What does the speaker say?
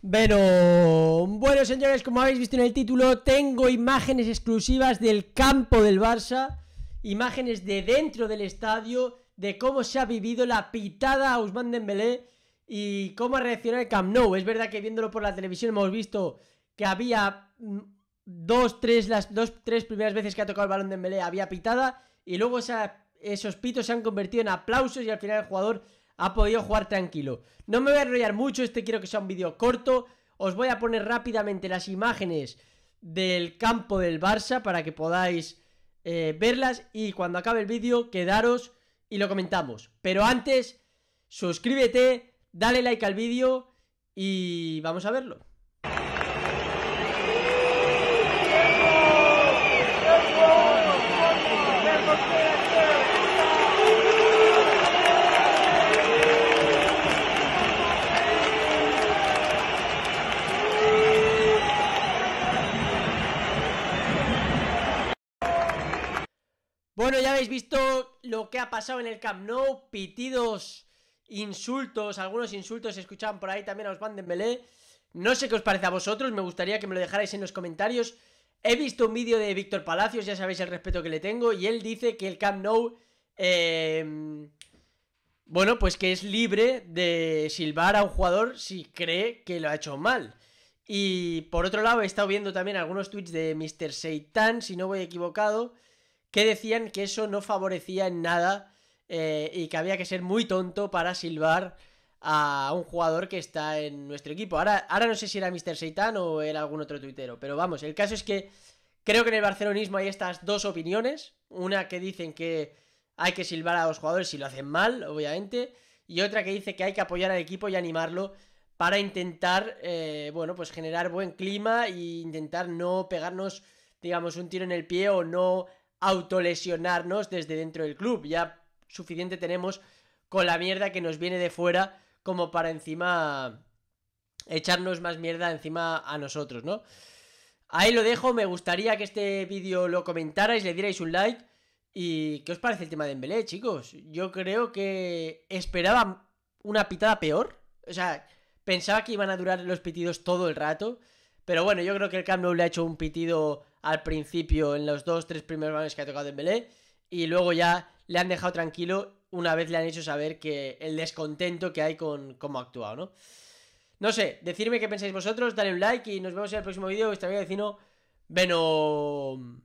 Pero bueno, señores, como habéis visto en el título, tengo imágenes exclusivas del campo del Barça, imágenes de dentro del estadio, de cómo se ha vivido la pitada a Ousmane Dembélé y cómo ha reaccionado el Camp Nou. Es verdad que viéndolo por la televisión hemos visto que había mm, dos, tres, las dos, tres primeras veces que ha tocado el balón Dembélé había pitada y luego esos pitos se han convertido en aplausos y al final el jugador ha podido jugar tranquilo. No me voy a enrollar mucho, este quiero que sea un vídeo corto. Os voy a poner rápidamente las imágenes del campo del Barça para que podáis eh, verlas y cuando acabe el vídeo quedaros y lo comentamos. Pero antes, suscríbete, dale like al vídeo y vamos a verlo. Bueno, ya habéis visto lo que ha pasado en el Camp Nou, pitidos, insultos, algunos insultos se escuchaban por ahí también a Osman Belé, No sé qué os parece a vosotros, me gustaría que me lo dejarais en los comentarios. He visto un vídeo de Víctor Palacios, ya sabéis el respeto que le tengo, y él dice que el Camp Nou, em, bueno, pues que es libre de silbar a un jugador si cree que lo ha hecho mal. Y por otro lado, he estado viendo también algunos tweets de Mr. Seitan, si no voy equivocado, que decían que eso no favorecía en nada eh, y que había que ser muy tonto para silbar a un jugador que está en nuestro equipo. Ahora, ahora no sé si era Mr. Seitan o era algún otro tuitero, pero vamos, el caso es que creo que en el barcelonismo hay estas dos opiniones, una que dicen que hay que silbar a los jugadores si lo hacen mal, obviamente, y otra que dice que hay que apoyar al equipo y animarlo para intentar, eh, bueno, pues generar buen clima e intentar no pegarnos, digamos, un tiro en el pie o no autolesionarnos desde dentro del club. Ya suficiente tenemos con la mierda que nos viene de fuera como para encima echarnos más mierda encima a nosotros, ¿no? Ahí lo dejo, me gustaría que este vídeo lo comentarais, le dierais un like. ¿Y qué os parece el tema de Embelé, chicos? Yo creo que esperaba una pitada peor. O sea, pensaba que iban a durar los pitidos todo el rato. Pero bueno, yo creo que el Camp Nou le ha hecho un pitido al principio en los dos, tres primeros balones que ha tocado en Belé. y luego ya le han dejado tranquilo una vez le han hecho saber que el descontento que hay con cómo ha actuado, ¿no? No sé, decidme qué pensáis vosotros, dale un like y nos vemos en el próximo vídeo. Esta vez vecino, Venom.